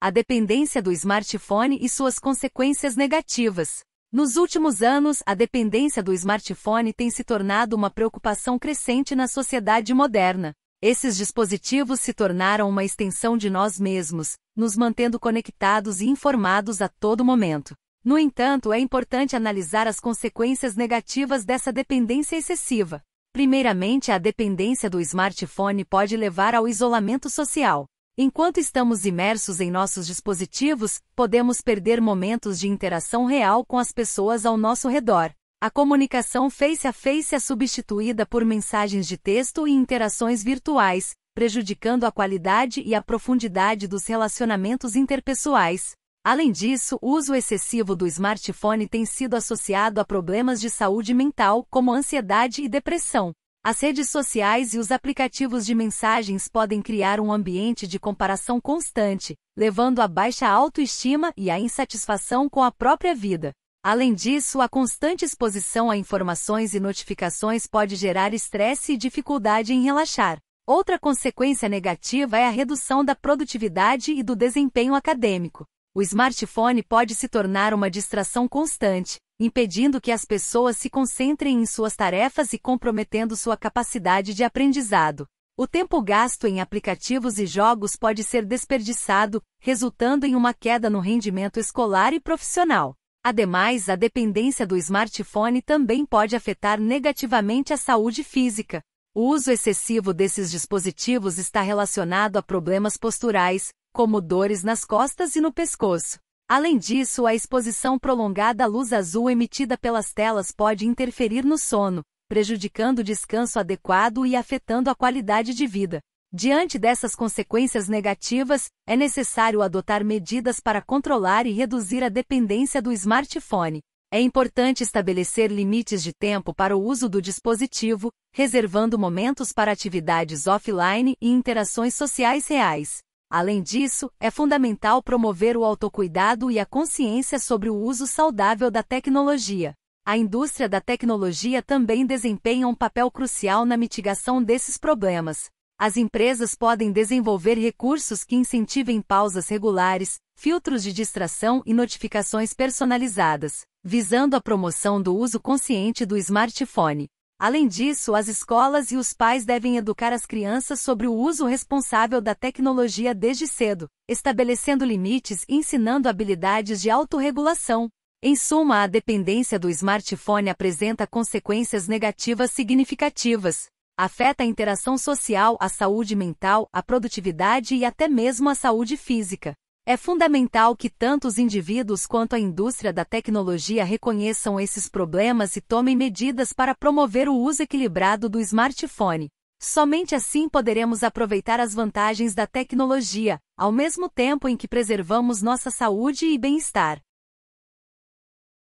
a dependência do smartphone e suas consequências negativas. Nos últimos anos, a dependência do smartphone tem se tornado uma preocupação crescente na sociedade moderna. Esses dispositivos se tornaram uma extensão de nós mesmos, nos mantendo conectados e informados a todo momento. No entanto, é importante analisar as consequências negativas dessa dependência excessiva. Primeiramente, a dependência do smartphone pode levar ao isolamento social. Enquanto estamos imersos em nossos dispositivos, podemos perder momentos de interação real com as pessoas ao nosso redor. A comunicação face a face é substituída por mensagens de texto e interações virtuais, prejudicando a qualidade e a profundidade dos relacionamentos interpessoais. Além disso, o uso excessivo do smartphone tem sido associado a problemas de saúde mental, como ansiedade e depressão. As redes sociais e os aplicativos de mensagens podem criar um ambiente de comparação constante, levando à baixa autoestima e à insatisfação com a própria vida. Além disso, a constante exposição a informações e notificações pode gerar estresse e dificuldade em relaxar. Outra consequência negativa é a redução da produtividade e do desempenho acadêmico. O smartphone pode se tornar uma distração constante, impedindo que as pessoas se concentrem em suas tarefas e comprometendo sua capacidade de aprendizado. O tempo gasto em aplicativos e jogos pode ser desperdiçado, resultando em uma queda no rendimento escolar e profissional. Ademais, a dependência do smartphone também pode afetar negativamente a saúde física. O uso excessivo desses dispositivos está relacionado a problemas posturais, como dores nas costas e no pescoço. Além disso, a exposição prolongada à luz azul emitida pelas telas pode interferir no sono, prejudicando o descanso adequado e afetando a qualidade de vida. Diante dessas consequências negativas, é necessário adotar medidas para controlar e reduzir a dependência do smartphone. É importante estabelecer limites de tempo para o uso do dispositivo, reservando momentos para atividades offline e interações sociais reais. Além disso, é fundamental promover o autocuidado e a consciência sobre o uso saudável da tecnologia. A indústria da tecnologia também desempenha um papel crucial na mitigação desses problemas. As empresas podem desenvolver recursos que incentivem pausas regulares, filtros de distração e notificações personalizadas, visando a promoção do uso consciente do smartphone. Além disso, as escolas e os pais devem educar as crianças sobre o uso responsável da tecnologia desde cedo, estabelecendo limites e ensinando habilidades de autorregulação. Em suma, a dependência do smartphone apresenta consequências negativas significativas. Afeta a interação social, a saúde mental, a produtividade e até mesmo a saúde física. É fundamental que tanto os indivíduos quanto a indústria da tecnologia reconheçam esses problemas e tomem medidas para promover o uso equilibrado do smartphone. Somente assim poderemos aproveitar as vantagens da tecnologia, ao mesmo tempo em que preservamos nossa saúde e bem-estar.